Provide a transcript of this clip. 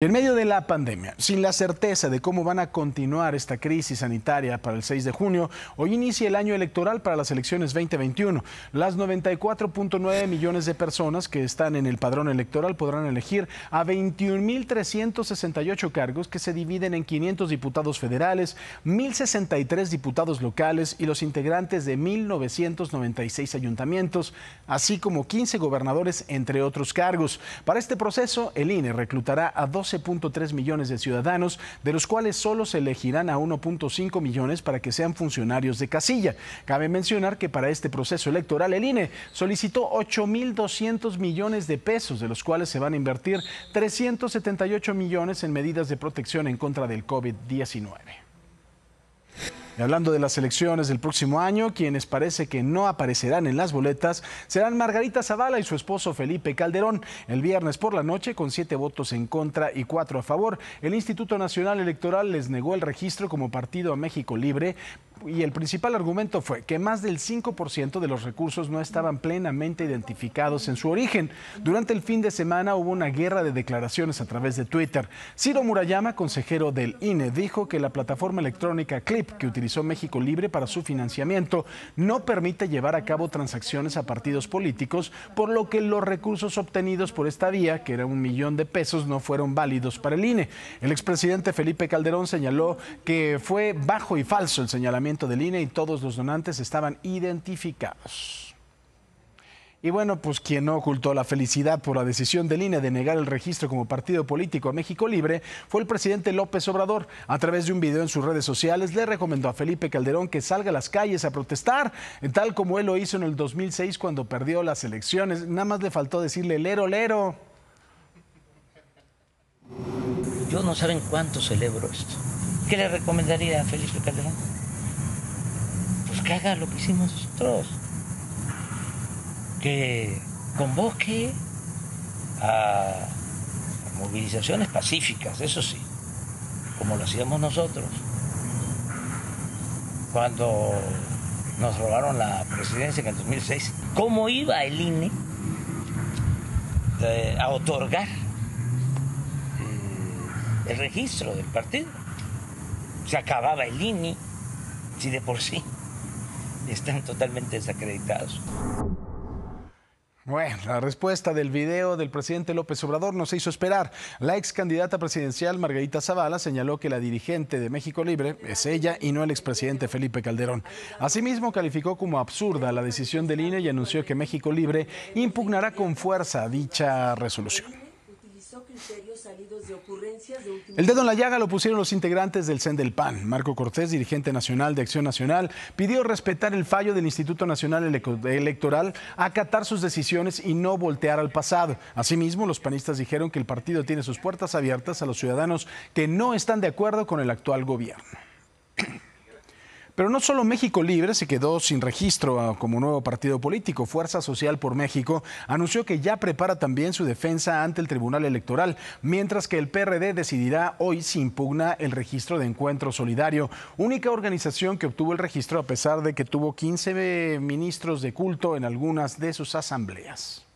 En medio de la pandemia, sin la certeza de cómo van a continuar esta crisis sanitaria para el 6 de junio, hoy inicia el año electoral para las elecciones 2021. Las 94.9 millones de personas que están en el padrón electoral podrán elegir a 21.368 cargos que se dividen en 500 diputados federales, 1.063 diputados locales y los integrantes de 1.996 ayuntamientos, así como 15 gobernadores, entre otros cargos. Para este proceso, el INE reclutará a dos 12.3 millones de ciudadanos, de los cuales solo se elegirán a 1.5 millones para que sean funcionarios de casilla. Cabe mencionar que para este proceso electoral el INE solicitó 8.200 millones de pesos, de los cuales se van a invertir 378 millones en medidas de protección en contra del COVID-19 hablando de las elecciones del próximo año, quienes parece que no aparecerán en las boletas serán Margarita Zavala y su esposo Felipe Calderón. El viernes por la noche, con siete votos en contra y cuatro a favor, el Instituto Nacional Electoral les negó el registro como partido a México Libre, y el principal argumento fue que más del 5% de los recursos no estaban plenamente identificados en su origen. Durante el fin de semana hubo una guerra de declaraciones a través de Twitter. Ciro Murayama, consejero del INE, dijo que la plataforma electrónica Clip que utilizó México Libre para su financiamiento no permite llevar a cabo transacciones a partidos políticos, por lo que los recursos obtenidos por esta vía, que era un millón de pesos, no fueron válidos para el INE. El expresidente Felipe Calderón señaló que fue bajo y falso el señalamiento de línea y todos los donantes estaban identificados. Y bueno, pues quien no ocultó la felicidad por la decisión de INE de negar el registro como partido político a México Libre fue el presidente López Obrador. A través de un video en sus redes sociales le recomendó a Felipe Calderón que salga a las calles a protestar, tal como él lo hizo en el 2006 cuando perdió las elecciones. Nada más le faltó decirle lero, lero. Yo no saben cuánto celebro esto. ¿Qué le recomendaría a Felipe Calderón? que haga lo que hicimos nosotros. Que convoque a movilizaciones pacíficas, eso sí, como lo hacíamos nosotros. Cuando nos robaron la presidencia en el 2006, ¿cómo iba el INE eh, a otorgar eh, el registro del partido? Se acababa el INE, si de por sí están totalmente desacreditados. Bueno, la respuesta del video del presidente López Obrador no se hizo esperar. La ex candidata presidencial Margarita Zavala señaló que la dirigente de México Libre es ella y no el expresidente Felipe Calderón. Asimismo, calificó como absurda la decisión del INE y anunció que México Libre impugnará con fuerza dicha resolución de El dedo en la llaga lo pusieron los integrantes del CEN del PAN. Marco Cortés, dirigente nacional de Acción Nacional, pidió respetar el fallo del Instituto Nacional Electoral, acatar sus decisiones y no voltear al pasado. Asimismo, los panistas dijeron que el partido tiene sus puertas abiertas a los ciudadanos que no están de acuerdo con el actual gobierno. Pero no solo México Libre se quedó sin registro ah, como nuevo partido político. Fuerza Social por México anunció que ya prepara también su defensa ante el Tribunal Electoral, mientras que el PRD decidirá hoy si impugna el registro de Encuentro Solidario, única organización que obtuvo el registro a pesar de que tuvo 15 eh, ministros de culto en algunas de sus asambleas.